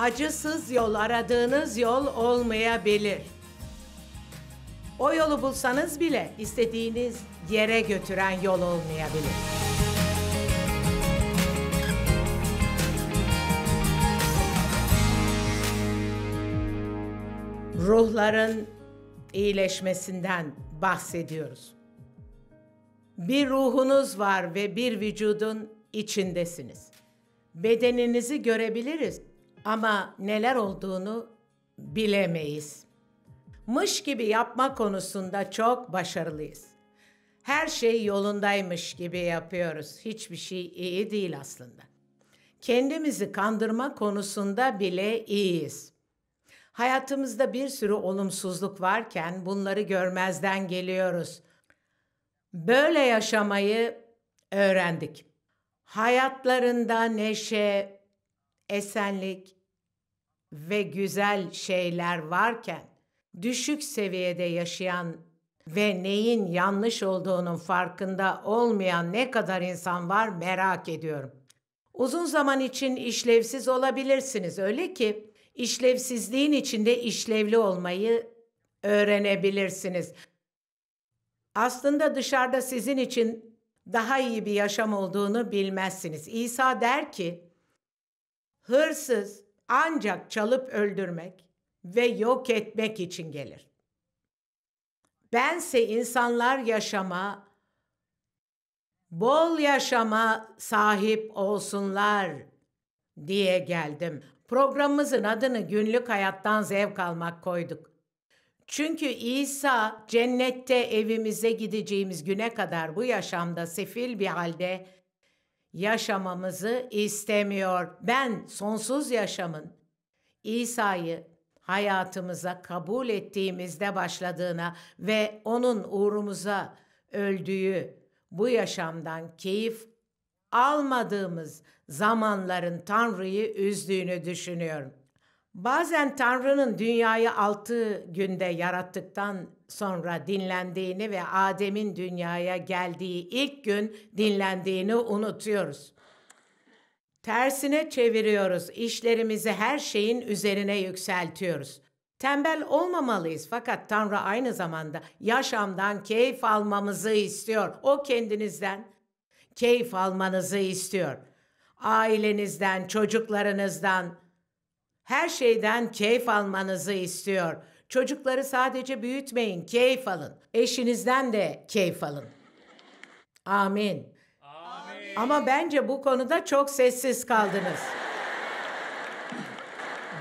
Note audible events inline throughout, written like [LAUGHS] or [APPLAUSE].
Acısız yol aradığınız yol olmayabilir. O yolu bulsanız bile istediğiniz yere götüren yol olmayabilir. Ruhların iyileşmesinden bahsediyoruz. Bir ruhunuz var ve bir vücudun içindesiniz. Bedeninizi görebiliriz ama neler olduğunu bilemeyiz. Mış gibi yapma konusunda çok başarılıyız. Her şey yolundaymış gibi yapıyoruz. Hiçbir şey iyi değil aslında. Kendimizi kandırma konusunda bile iyiyiz. Hayatımızda bir sürü olumsuzluk varken bunları görmezden geliyoruz. Böyle yaşamayı öğrendik. Hayatlarında neşe, esenlik ve güzel şeyler varken düşük seviyede yaşayan ve neyin yanlış olduğunun farkında olmayan ne kadar insan var merak ediyorum. Uzun zaman için işlevsiz olabilirsiniz öyle ki işlevsizliğin içinde işlevli olmayı öğrenebilirsiniz. Aslında dışarıda sizin için daha iyi bir yaşam olduğunu bilmezsiniz. İsa der ki, hırsız ancak çalıp öldürmek ve yok etmek için gelir. Bense insanlar yaşama, bol yaşama sahip olsunlar diye geldim. Programımızın adını günlük hayattan zevk almak koyduk. Çünkü İsa cennette evimize gideceğimiz güne kadar bu yaşamda sefil bir halde yaşamamızı istemiyor. Ben sonsuz yaşamın İsa'yı hayatımıza kabul ettiğimizde başladığına ve onun uğrumuza öldüğü bu yaşamdan keyif almadığımız zamanların Tanrı'yı üzdüğünü düşünüyorum. Bazen Tanrı'nın dünyayı altı günde yarattıktan sonra dinlendiğini ve Adem'in dünyaya geldiği ilk gün dinlendiğini unutuyoruz. Tersine çeviriyoruz, işlerimizi her şeyin üzerine yükseltiyoruz. Tembel olmamalıyız fakat Tanrı aynı zamanda yaşamdan keyif almamızı istiyor. O kendinizden keyif almanızı istiyor. Ailenizden, çocuklarınızdan, her şeyden keyif almanızı istiyor. Çocukları sadece büyütmeyin, keyif alın. Eşinizden de keyif alın. Amin. Amin. Ama bence bu konuda çok sessiz kaldınız.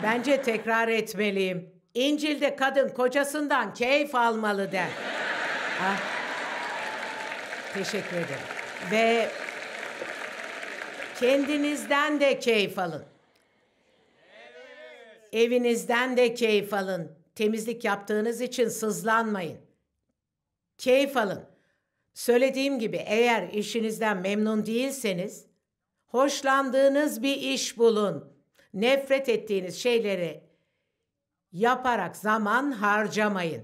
bence tekrar etmeliyim. İncil'de kadın kocasından keyif almalı der. ah. Teşekkür ederim. Ve kendinizden de keyif alın evinizden de keyif alın. Temizlik yaptığınız için sızlanmayın. Keyif alın. Söylediğim gibi eğer işinizden memnun değilseniz hoşlandığınız bir iş bulun. Nefret ettiğiniz şeyleri yaparak zaman harcamayın.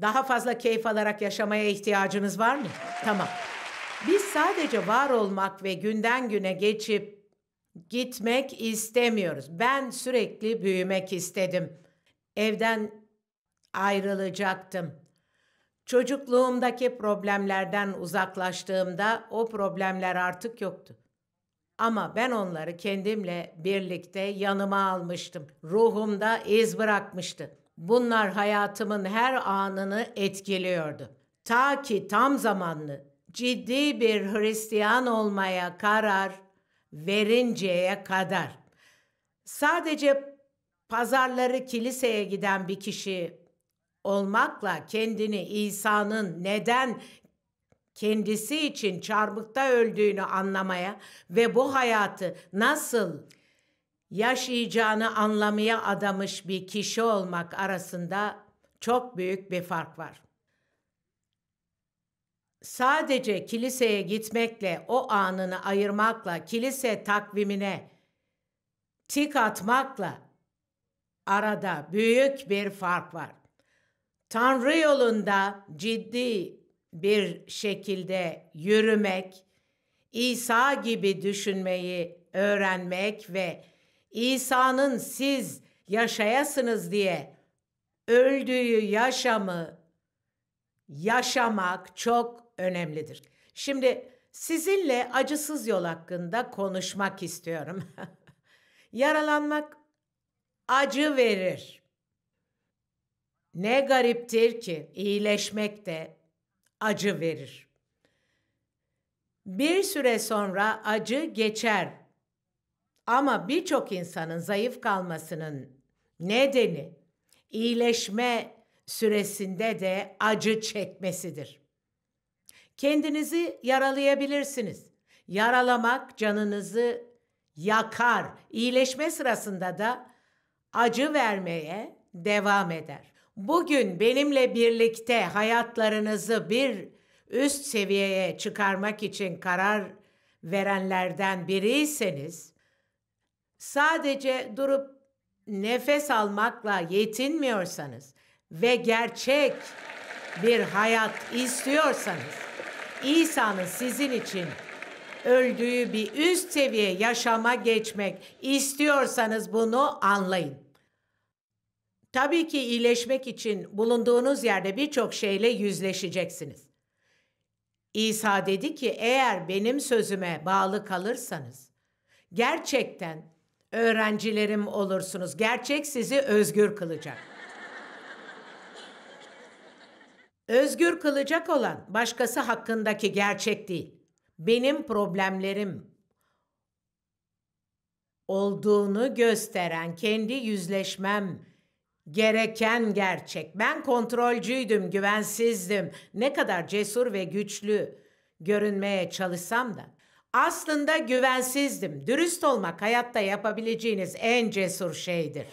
Daha fazla keyif alarak yaşamaya ihtiyacınız var mı? Tamam. Biz sadece var olmak ve günden güne geçip gitmek istemiyoruz. Ben sürekli büyümek istedim. Evden ayrılacaktım. Çocukluğumdaki problemlerden uzaklaştığımda o problemler artık yoktu. Ama ben onları kendimle birlikte yanıma almıştım. Ruhumda iz bırakmıştı. Bunlar hayatımın her anını etkiliyordu. Ta ki tam zamanlı ciddi bir Hristiyan olmaya karar verinceye kadar. Sadece pazarları kiliseye giden bir kişi olmakla kendini İsa'nın neden kendisi için çarmıkta öldüğünü anlamaya ve bu hayatı nasıl yaşayacağını anlamaya adamış bir kişi olmak arasında çok büyük bir fark var sadece kiliseye gitmekle o anını ayırmakla, kilise takvimine tik atmakla arada büyük bir fark var. Tanrı yolunda ciddi bir şekilde yürümek, İsa gibi düşünmeyi öğrenmek ve İsa'nın siz yaşayasınız diye öldüğü yaşamı yaşamak çok önemlidir. Şimdi sizinle acısız yol hakkında konuşmak istiyorum. [LAUGHS] Yaralanmak acı verir. Ne gariptir ki iyileşmek de acı verir. Bir süre sonra acı geçer. Ama birçok insanın zayıf kalmasının nedeni iyileşme süresinde de acı çekmesidir. Kendinizi yaralayabilirsiniz. Yaralamak canınızı yakar. İyileşme sırasında da acı vermeye devam eder. Bugün benimle birlikte hayatlarınızı bir üst seviyeye çıkarmak için karar verenlerden biriyseniz sadece durup nefes almakla yetinmiyorsanız ve gerçek bir hayat istiyorsanız İsa'nın sizin için öldüğü bir üst seviye yaşama geçmek istiyorsanız bunu anlayın. Tabii ki iyileşmek için bulunduğunuz yerde birçok şeyle yüzleşeceksiniz. İsa dedi ki eğer benim sözüme bağlı kalırsanız gerçekten öğrencilerim olursunuz. Gerçek sizi özgür kılacak. Özgür kılacak olan başkası hakkındaki gerçek değil. Benim problemlerim olduğunu gösteren kendi yüzleşmem gereken gerçek. Ben kontrolcüydüm, güvensizdim. Ne kadar cesur ve güçlü görünmeye çalışsam da aslında güvensizdim. Dürüst olmak hayatta yapabileceğiniz en cesur şeydir.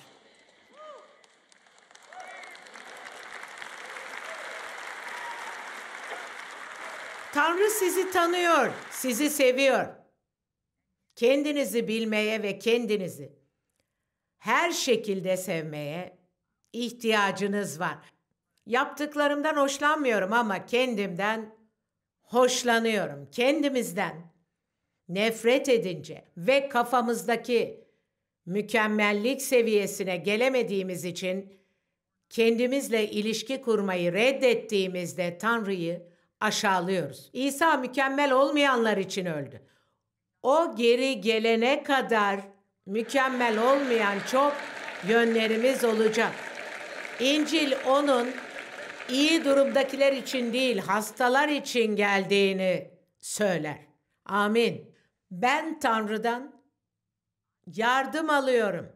Tanrı sizi tanıyor, sizi seviyor. Kendinizi bilmeye ve kendinizi her şekilde sevmeye ihtiyacınız var. Yaptıklarımdan hoşlanmıyorum ama kendimden hoşlanıyorum. Kendimizden nefret edince ve kafamızdaki mükemmellik seviyesine gelemediğimiz için kendimizle ilişki kurmayı reddettiğimizde Tanrı'yı aşağılıyoruz. İsa mükemmel olmayanlar için öldü. O geri gelene kadar mükemmel olmayan çok yönlerimiz olacak. İncil onun iyi durumdakiler için değil, hastalar için geldiğini söyler. Amin. Ben Tanrı'dan yardım alıyorum.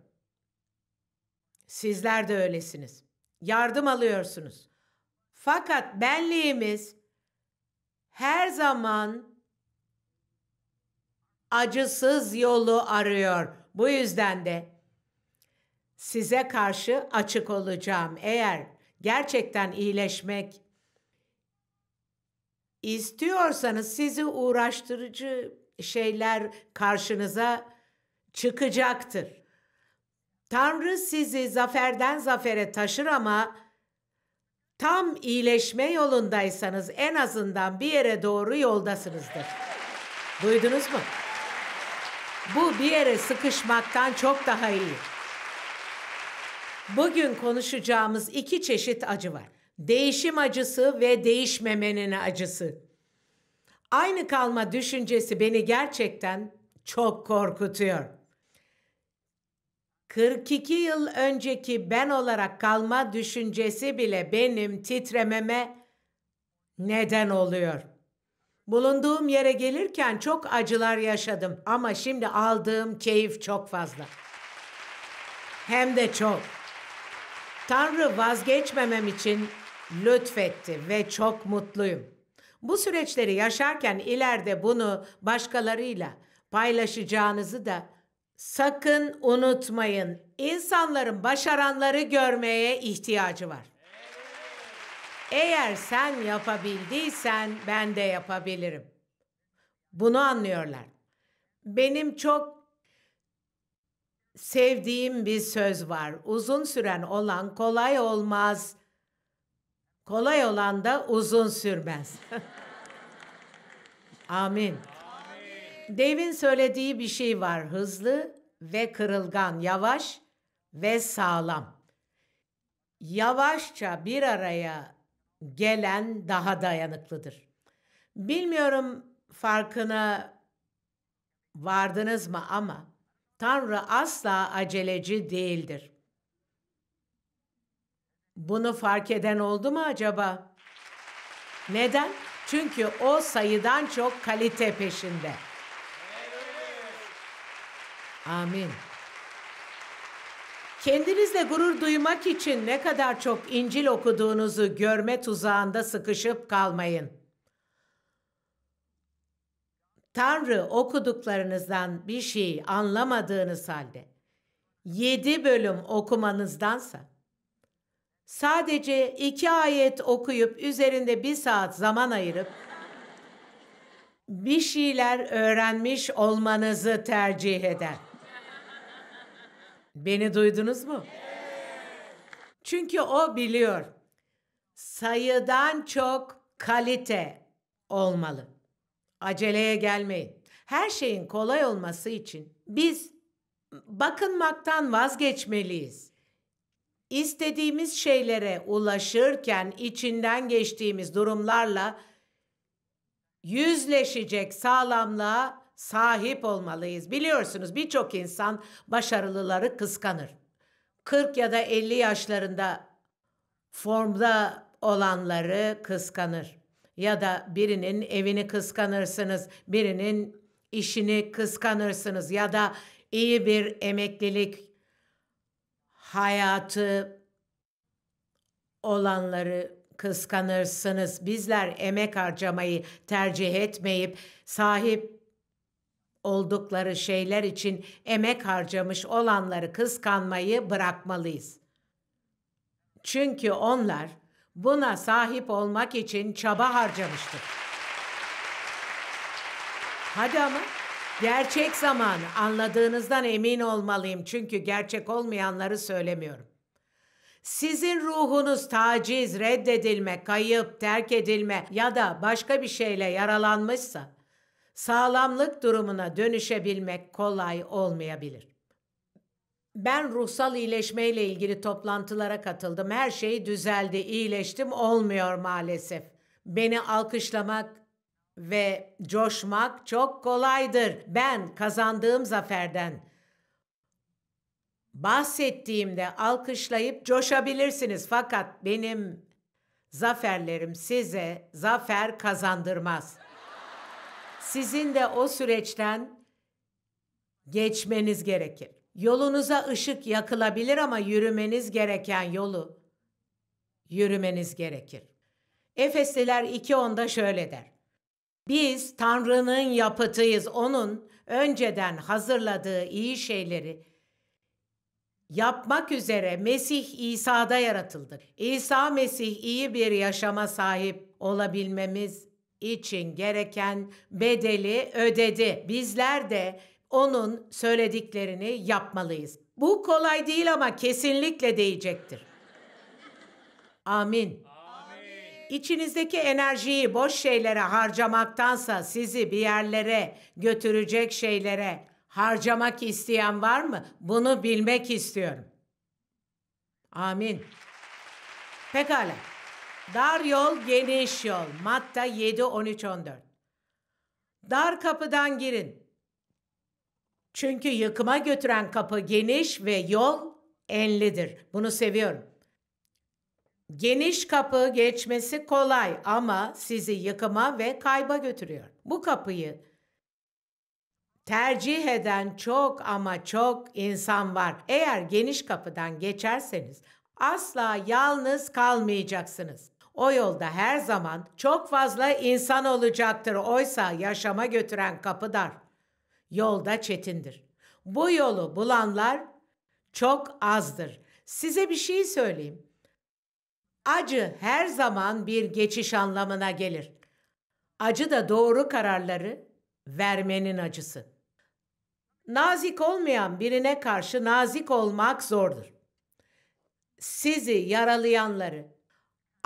Sizler de öylesiniz. Yardım alıyorsunuz. Fakat benliğimiz her zaman acısız yolu arıyor. Bu yüzden de size karşı açık olacağım. Eğer gerçekten iyileşmek istiyorsanız sizi uğraştırıcı şeyler karşınıza çıkacaktır. Tanrı sizi zaferden zafere taşır ama tam iyileşme yolundaysanız en azından bir yere doğru yoldasınızdır. Duydunuz mu? Bu bir yere sıkışmaktan çok daha iyi. Bugün konuşacağımız iki çeşit acı var. Değişim acısı ve değişmemenin acısı. Aynı kalma düşüncesi beni gerçekten çok korkutuyor. 42 yıl önceki ben olarak kalma düşüncesi bile benim titrememe neden oluyor. Bulunduğum yere gelirken çok acılar yaşadım ama şimdi aldığım keyif çok fazla. Hem de çok. Tanrı vazgeçmemem için lütfetti ve çok mutluyum. Bu süreçleri yaşarken ileride bunu başkalarıyla paylaşacağınızı da Sakın unutmayın, insanların başaranları görmeye ihtiyacı var. Eğer sen yapabildiysen ben de yapabilirim. Bunu anlıyorlar. Benim çok sevdiğim bir söz var. Uzun süren olan kolay olmaz. Kolay olan da uzun sürmez. [LAUGHS] Amin. Dev'in söylediği bir şey var. Hızlı ve kırılgan, yavaş ve sağlam. Yavaşça bir araya gelen daha dayanıklıdır. Bilmiyorum farkına vardınız mı ama Tanrı asla aceleci değildir. Bunu fark eden oldu mu acaba? Neden? Çünkü o sayıdan çok kalite peşinde. Amin. Kendinizle gurur duymak için ne kadar çok İncil okuduğunuzu görme tuzağında sıkışıp kalmayın. Tanrı okuduklarınızdan bir şey anlamadığınız halde yedi bölüm okumanızdansa sadece iki ayet okuyup üzerinde bir saat zaman ayırıp bir şeyler öğrenmiş olmanızı tercih eder. Beni duydunuz mu? Çünkü o biliyor. Sayıdan çok kalite olmalı. Aceleye gelmeyin. Her şeyin kolay olması için biz bakınmaktan vazgeçmeliyiz. İstediğimiz şeylere ulaşırken içinden geçtiğimiz durumlarla yüzleşecek sağlamlığa sahip olmalıyız. Biliyorsunuz birçok insan başarılıları kıskanır. 40 ya da 50 yaşlarında formda olanları kıskanır. Ya da birinin evini kıskanırsınız, birinin işini kıskanırsınız ya da iyi bir emeklilik hayatı olanları kıskanırsınız. Bizler emek harcamayı tercih etmeyip sahip Oldukları şeyler için emek harcamış olanları kıskanmayı bırakmalıyız. Çünkü onlar buna sahip olmak için çaba harcamıştır. Hadi ama gerçek zamanı anladığınızdan emin olmalıyım çünkü gerçek olmayanları söylemiyorum. Sizin ruhunuz taciz, reddedilme, kayıp, terk edilme ya da başka bir şeyle yaralanmışsa sağlamlık durumuna dönüşebilmek kolay olmayabilir. Ben ruhsal iyileşmeyle ilgili toplantılara katıldım. Her şey düzeldi, iyileştim olmuyor maalesef. Beni alkışlamak ve coşmak çok kolaydır. Ben kazandığım zaferden bahsettiğimde alkışlayıp coşabilirsiniz fakat benim zaferlerim size zafer kazandırmaz.'' Sizin de o süreçten geçmeniz gerekir. Yolunuza ışık yakılabilir ama yürümeniz gereken yolu yürümeniz gerekir. Efesliler 2.10'da şöyle der. Biz Tanrı'nın yapıtıyız. Onun önceden hazırladığı iyi şeyleri yapmak üzere Mesih İsa'da yaratıldık. İsa Mesih iyi bir yaşama sahip olabilmemiz için gereken bedeli ödedi. Bizler de onun söylediklerini yapmalıyız. Bu kolay değil ama kesinlikle değecektir. Amin. İçinizdeki enerjiyi boş şeylere harcamaktansa sizi bir yerlere götürecek şeylere harcamak isteyen var mı? Bunu bilmek istiyorum. Amin. Pekala. Dar yol, geniş yol. Matta 7, 13, 14. Dar kapıdan girin. Çünkü yıkıma götüren kapı geniş ve yol enlidir. Bunu seviyorum. Geniş kapı geçmesi kolay ama sizi yıkıma ve kayba götürüyor. Bu kapıyı tercih eden çok ama çok insan var. Eğer geniş kapıdan geçerseniz asla yalnız kalmayacaksınız. O yolda her zaman çok fazla insan olacaktır. Oysa yaşama götüren kapı dar. Yolda çetindir. Bu yolu bulanlar çok azdır. Size bir şey söyleyeyim. Acı her zaman bir geçiş anlamına gelir. Acı da doğru kararları vermenin acısı. Nazik olmayan birine karşı nazik olmak zordur. Sizi yaralayanları,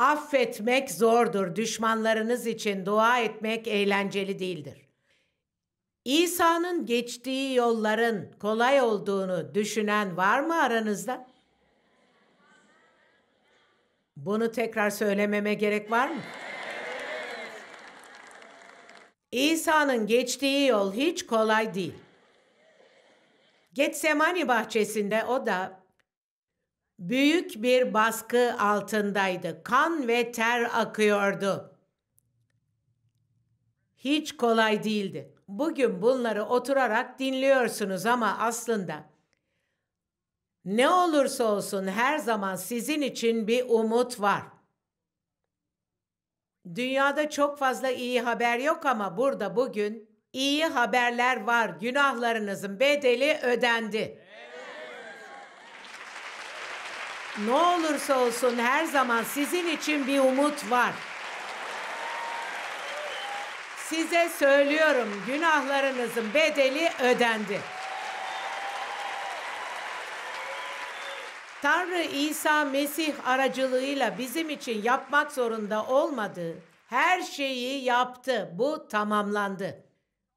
Affetmek zordur. Düşmanlarınız için dua etmek eğlenceli değildir. İsa'nın geçtiği yolların kolay olduğunu düşünen var mı aranızda? Bunu tekrar söylememe gerek var mı? İsa'nın geçtiği yol hiç kolay değil. Getsemani bahçesinde o da büyük bir baskı altındaydı. Kan ve ter akıyordu. Hiç kolay değildi. Bugün bunları oturarak dinliyorsunuz ama aslında ne olursa olsun her zaman sizin için bir umut var. Dünyada çok fazla iyi haber yok ama burada bugün iyi haberler var. Günahlarınızın bedeli ödendi. Ne olursa olsun her zaman sizin için bir umut var. Size söylüyorum günahlarınızın bedeli ödendi. Tanrı İsa Mesih aracılığıyla bizim için yapmak zorunda olmadığı her şeyi yaptı. Bu tamamlandı.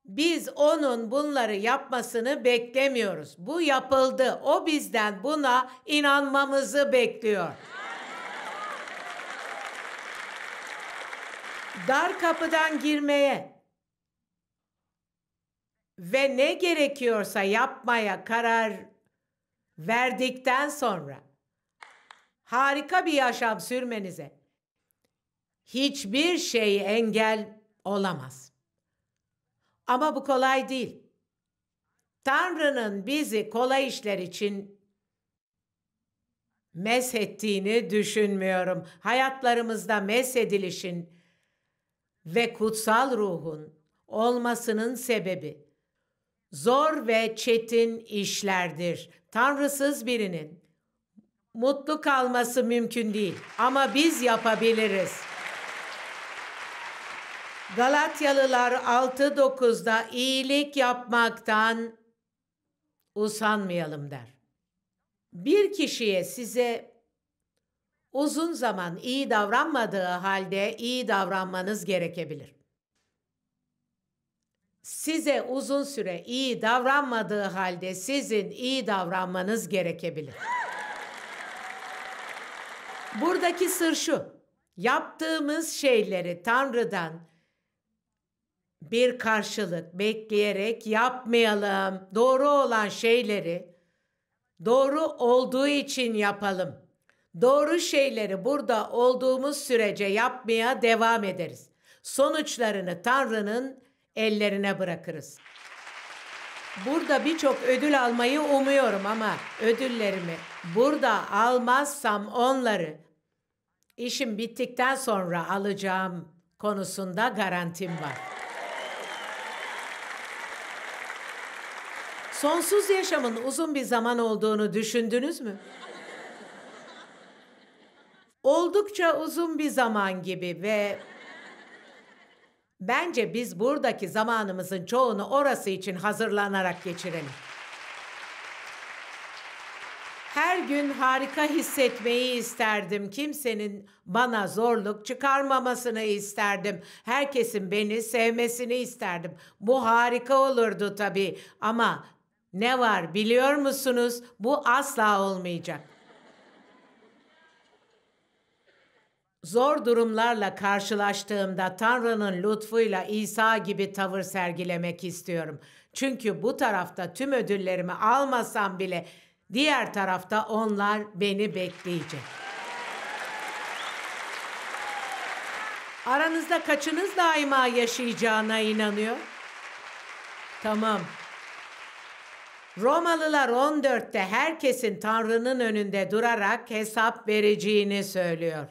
Biz onun bunları yapmasını beklemiyoruz. Bu yapıldı. O bizden buna inanmamızı bekliyor. Dar kapıdan girmeye ve ne gerekiyorsa yapmaya karar verdikten sonra harika bir yaşam sürmenize hiçbir şey engel olamaz. Ama bu kolay değil. Tanrı'nın bizi kolay işler için meshettiğini düşünmüyorum. Hayatlarımızda meshedilişin ve kutsal ruhun olmasının sebebi zor ve çetin işlerdir. Tanrısız birinin mutlu kalması mümkün değil ama biz yapabiliriz. Galatyalılar 6.9'da iyilik yapmaktan usanmayalım der. Bir kişiye size uzun zaman iyi davranmadığı halde iyi davranmanız gerekebilir. Size uzun süre iyi davranmadığı halde sizin iyi davranmanız gerekebilir. Buradaki sır şu. Yaptığımız şeyleri Tanrı'dan bir karşılık bekleyerek yapmayalım. Doğru olan şeyleri doğru olduğu için yapalım. Doğru şeyleri burada olduğumuz sürece yapmaya devam ederiz. Sonuçlarını Tanrı'nın ellerine bırakırız. Burada birçok ödül almayı umuyorum ama ödüllerimi burada almazsam onları işim bittikten sonra alacağım konusunda garantim var. Sonsuz yaşamın uzun bir zaman olduğunu düşündünüz mü? Oldukça uzun bir zaman gibi ve bence biz buradaki zamanımızın çoğunu orası için hazırlanarak geçirelim. Her gün harika hissetmeyi isterdim. Kimsenin bana zorluk çıkarmamasını isterdim. Herkesin beni sevmesini isterdim. Bu harika olurdu tabii ama ne var biliyor musunuz? Bu asla olmayacak. Zor durumlarla karşılaştığımda Tanrı'nın lütfuyla İsa gibi tavır sergilemek istiyorum. Çünkü bu tarafta tüm ödüllerimi almasam bile diğer tarafta onlar beni bekleyecek. Aranızda kaçınız daima yaşayacağına inanıyor? Tamam. Romalılar 14'te herkesin Tanrı'nın önünde durarak hesap vereceğini söylüyor.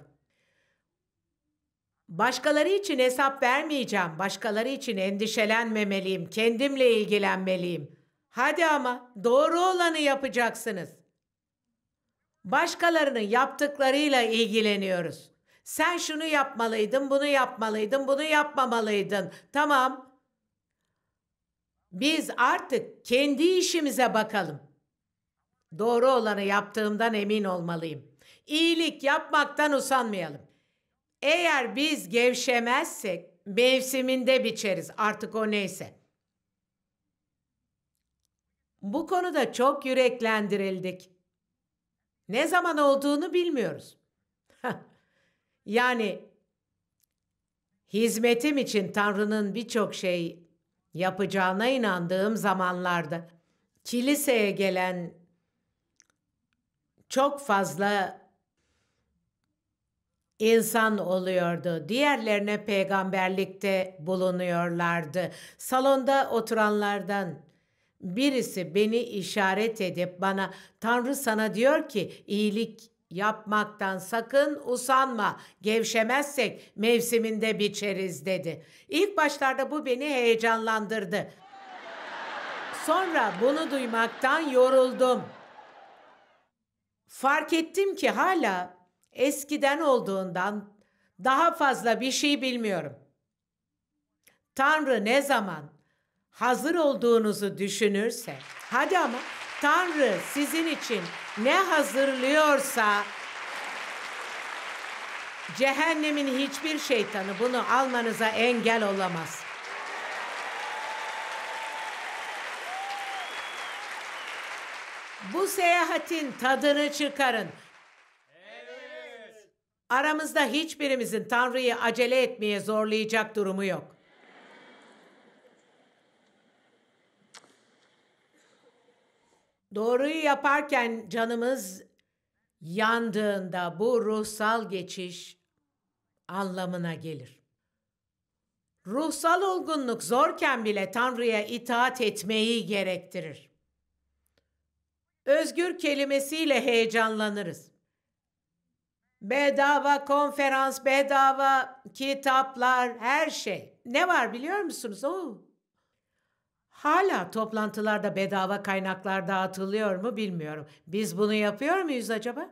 Başkaları için hesap vermeyeceğim. Başkaları için endişelenmemeliyim. Kendimle ilgilenmeliyim. Hadi ama doğru olanı yapacaksınız. Başkalarının yaptıklarıyla ilgileniyoruz. Sen şunu yapmalıydın, bunu yapmalıydın, bunu yapmamalıydın. Tamam, biz artık kendi işimize bakalım. Doğru olanı yaptığımdan emin olmalıyım. İyilik yapmaktan usanmayalım. Eğer biz gevşemezsek mevsiminde biçeriz artık o neyse. Bu konuda çok yüreklendirildik. Ne zaman olduğunu bilmiyoruz. yani hizmetim için Tanrı'nın birçok şey yapacağına inandığım zamanlarda kiliseye gelen çok fazla insan oluyordu. Diğerlerine peygamberlikte bulunuyorlardı. Salonda oturanlardan birisi beni işaret edip bana Tanrı sana diyor ki iyilik Yapmaktan sakın usanma, gevşemezsek mevsiminde biçeriz dedi. İlk başlarda bu beni heyecanlandırdı. Sonra bunu duymaktan yoruldum. Fark ettim ki hala eskiden olduğundan daha fazla bir şey bilmiyorum. Tanrı ne zaman hazır olduğunuzu düşünürse, hadi ama Tanrı sizin için ne hazırlıyorsa cehennemin hiçbir şeytanı bunu almanıza engel olamaz. Bu seyahatin tadını çıkarın. Evet. Aramızda hiçbirimizin Tanrı'yı acele etmeye zorlayacak durumu yok. Doğruyu yaparken canımız yandığında bu ruhsal geçiş anlamına gelir. Ruhsal olgunluk zorken bile Tanrı'ya itaat etmeyi gerektirir. Özgür kelimesiyle heyecanlanırız. Bedava konferans, bedava kitaplar, her şey. Ne var biliyor musunuz? Oo, Hala toplantılarda bedava kaynaklar dağıtılıyor mu bilmiyorum. Biz bunu yapıyor muyuz acaba?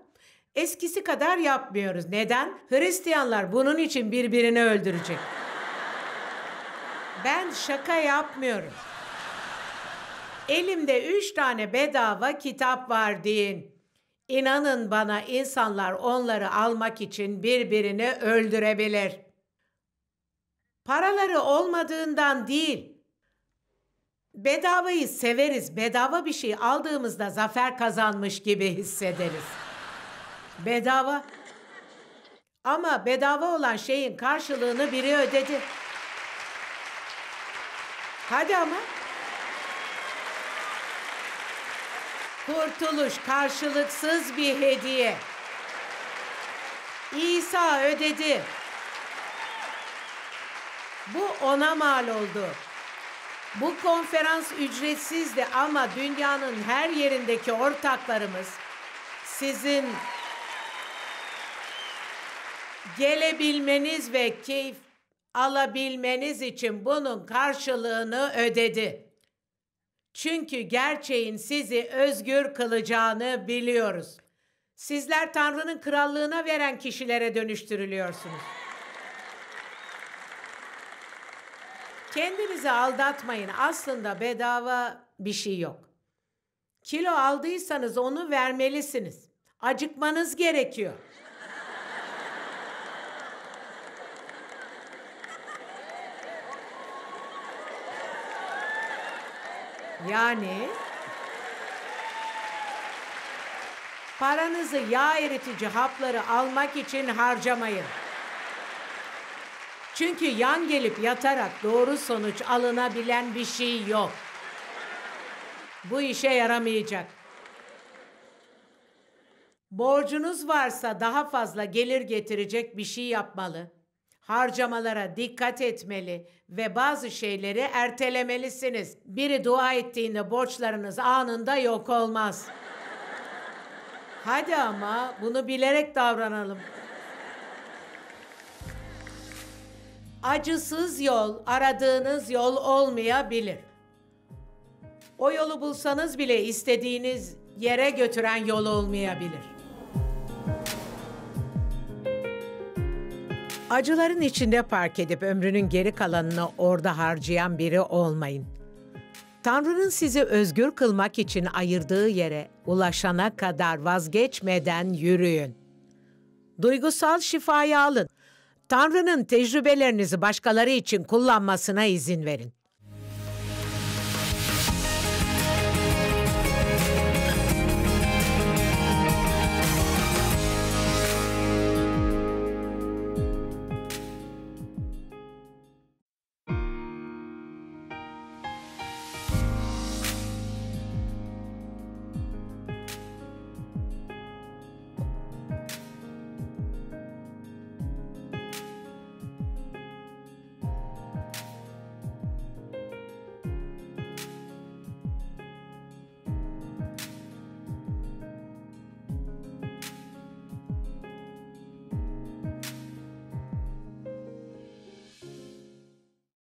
Eskisi kadar yapmıyoruz. Neden? Hristiyanlar bunun için birbirini öldürecek. Ben şaka yapmıyorum. Elimde üç tane bedava kitap var deyin. İnanın bana insanlar onları almak için birbirini öldürebilir. Paraları olmadığından değil, Bedavayı severiz. Bedava bir şey aldığımızda zafer kazanmış gibi hissederiz. Bedava. Ama bedava olan şeyin karşılığını biri ödedi. Hadi ama. Kurtuluş karşılıksız bir hediye. İsa ödedi. Bu ona mal oldu. Bu konferans ücretsizdi ama dünyanın her yerindeki ortaklarımız sizin gelebilmeniz ve keyif alabilmeniz için bunun karşılığını ödedi. Çünkü gerçeğin sizi özgür kılacağını biliyoruz. Sizler Tanrı'nın krallığına veren kişilere dönüştürülüyorsunuz. Kendinizi aldatmayın. Aslında bedava bir şey yok. Kilo aldıysanız onu vermelisiniz. Acıkmanız gerekiyor. Yani paranızı yağ eritici hapları almak için harcamayın. Çünkü yan gelip yatarak doğru sonuç alınabilen bir şey yok. Bu işe yaramayacak. Borcunuz varsa daha fazla gelir getirecek bir şey yapmalı. Harcamalara dikkat etmeli ve bazı şeyleri ertelemelisiniz. Biri dua ettiğinde borçlarınız anında yok olmaz. Hadi ama bunu bilerek davranalım. acısız yol aradığınız yol olmayabilir. O yolu bulsanız bile istediğiniz yere götüren yol olmayabilir. Acıların içinde park edip ömrünün geri kalanını orada harcayan biri olmayın. Tanrı'nın sizi özgür kılmak için ayırdığı yere ulaşana kadar vazgeçmeden yürüyün. Duygusal şifayı alın. Tanrı'nın tecrübelerinizi başkaları için kullanmasına izin verin.